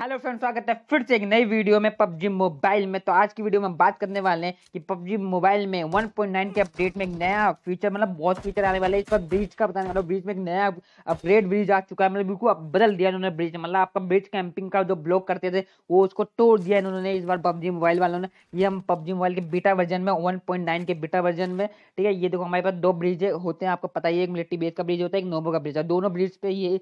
hello friend स्वागत है फिर से एक नई वीडियो में पबजी मोबाइल में तो आज की वीडियो में बात करने वाले हैं कि पबजी मोबाइल में 1.9 के अपडेट में एक नया फीचर मतलब बहुत फीचर आने वाले हैं इस पर ब्रिज का बताने वाला ब्रिज में एक नया अपग्रेड ब्रिज आ चुका है मतलब बिल्कुल बदल दिया उन्होंने ब्रिज मतलब आपका ब्रिज कैंपिंग का जो ब्लॉक करते थे वो उसको तोड़ दिया इन्होंने इस बार पबजी मोबाइल वालों ने ये हम पबजी मोबाइल के बीटा वर्जन में वन के बीटा वर्जन में ठीक है ये देखो हमारे पास दो ब्रिज होते हैं आपको पता ही एक मिलिट्री बेस का ब्रिज होता है एक नोबो का ब्रिज है दोनों ब्रिज पे ये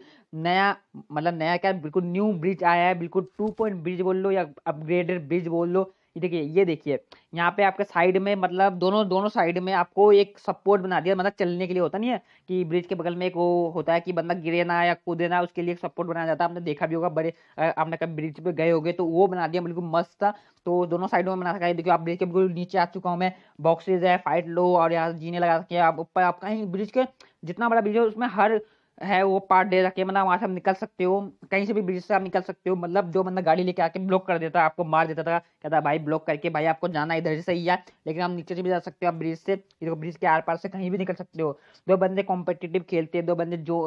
नया मतलब नया क्या बिल्कुल न्यू ब्रिज आया है बिल्कुल टू पॉइंट ब्रिज बोल लो या अपग्रेडेड ब्रिज बोल लो देखिए ये देखिए यहाँ पे आपके साइड में मतलब दोनों दोनों साइड में आपको एक सपोर्ट बना दिया मतलब चलने के लिए होता नहीं है कि ब्रिज के बगल में एक वो होता है कि बंदा गिरे ना या कूदे ना उसके लिए एक सपोर्ट बनाया जाता है आपने देखा भी होगा बड़े आपने कभी ब्रिज पे गए होगे तो वो बना दिया बिल्कुल मस्त था तो दोनों साइडों में बना सका देखिए आप ब्रिज के बिल्कुल नीचे आ चुका हूँ मैं बॉक्सेज है फाइट लो और यहाँ जीने लगा सके आप ऊपर आप कहीं ब्रिज के जितना बड़ा ब्रिज है उसमें हर है वो पार्ट दे रखे मतलब वहाँ से आप निकल सकते हो कहीं से भी ब्रिज से आप निकल सकते हो मतलब जो मतलब गाड़ी लेके आके ब्लॉक कर देता आपको मार देता था कहता भाई ब्लॉक करके भाई आपको जाना इधर से ही है लेकिन आप नीचे से भी जा सकते हो आप ब्रिज से देखो ब्रिज के आर पार से कहीं भी निकल सकते हो दो बंदे कॉम्पिटेटिव खेलते हैं दो बंदे जो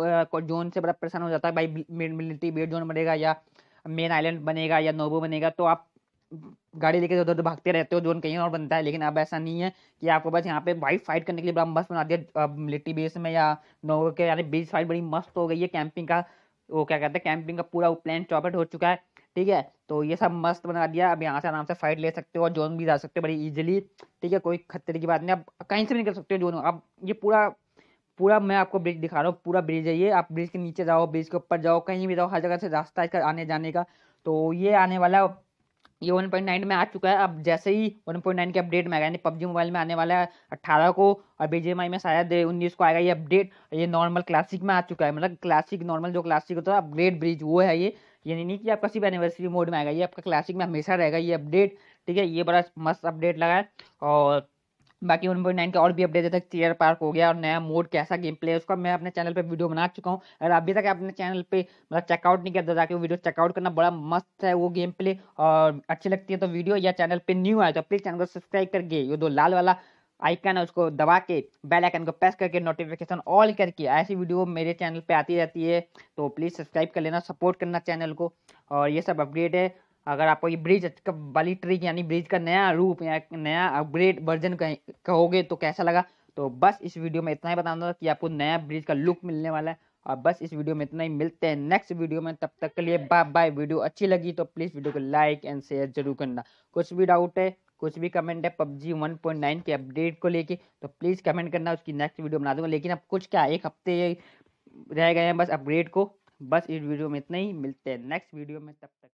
जोन से बड़ा परेशान हो जाता है भाई मिलिट्री बेड जोन बनेगा या मेन आइलैंड बनेगा या नोबो बनेगा तो आप गाड़ी लेके उधर उधर भागते रहते हो जोन कहीं और बनता है लेकिन अब ऐसा नहीं है कि आपको बस यहाँ पे वाइट फाइट करने के लिए बड़ा मस्त बना दिया लिट्टी बेस में या नोवो के यानी बीच फाइट बड़ी मस्त हो गई है कैंपिंग का वो क्या कहते हैं कैंपिंग का पूरा प्लान चौपट हो चुका है ठीक है तो ये सब मस्त बना दिया अब यहाँ से आराम से फाइट ले सकते हो और जोन भी जा सकते हो बड़ी ईजिली ठीक है कोई खतरे की बात नहीं अब कहीं से भी निकल सकते हो जोन अब ये पूरा पूरा मैं आपको ब्रिज दिखा रहा हूँ पूरा ब्रिज है ये आप ब्रिज के नीचे जाओ ब्रिज के ऊपर जाओ कहीं भी जाओ हर जगह से रास्ता इसका आने जाने का तो ये आने वाला ये 1.9 में आ चुका है अब जैसे ही 1.9 के अपडेट में आएगा यानी पबजी मोबाइल में आने वाला है अट्ठारह को और बी में शायद उन्नीस को आएगा ये अपडेट ये नॉर्मल क्लासिक में आ चुका है मतलब क्लासिक नॉर्मल जो क्लासिक होता है अपग्रेड ब्रिज वो है ये ये नहीं कि आपका सिर्फ एनिवर्सरी मोड में आएगा ये आपका क्लासिक में हमेशा रहेगा ये अपडेट ठीक है ये बड़ा मस्त अपडेट लगा है और बाकी वन पॉइंट नाइन के और भी अपडेट जैसे टीयर पार्क हो गया और नया मोड कैसा गेम प्ले है उसका मैं अपने चैनल पे वीडियो बना चुका हूँ अगर अभी तक अपने चैनल पे मतलब चेकआउट नहीं करता तो जाके वीडियो चेकआउट करना बड़ा मस्त है वो गेम प्ले और अच्छी लगती है तो वीडियो या चैनल पर न्यू आए तो प्लीज़ चैनल को सब्सक्राइब करके ये दो लाल वाला आइकन है उसको दबा के बेल आइकन को प्रेस करके नोटिफिकेशन ऑल करके ऐसी वीडियो मेरे चैनल पे आती रहती है तो प्लीज़ सब्सक्राइब कर लेना सपोर्ट करना चैनल को और ये सब अपडेट है अगर आपको ये ब्रिज वाली ट्रिक यानी ब्रिज का नया रूप या नया अपग्रेड वर्जन कहोगे तो कैसा लगा तो बस इस वीडियो में इतना ही बताना था कि आपको नया ब्रिज का लुक मिलने वाला है और बस इस वीडियो में इतना ही मिलते हैं नेक्स्ट वीडियो में तब तक के लिए बाय बाय वीडियो अच्छी लगी तो प्लीज़ वीडियो को लाइक एंड शेयर जरूर करना कुछ भी डाउट है कुछ भी कमेंट है पबजी 1.9 के अपडेट को लेके तो प्लीज़ कमेंट करना उसकी नेक्स्ट वीडियो बना दूंगा लेकिन अब कुछ क्या एक हफ्ते रह गए हैं बस अपग्रेड को बस इस वीडियो में इतना ही मिलते हैं नेक्स्ट वीडियो में तब तक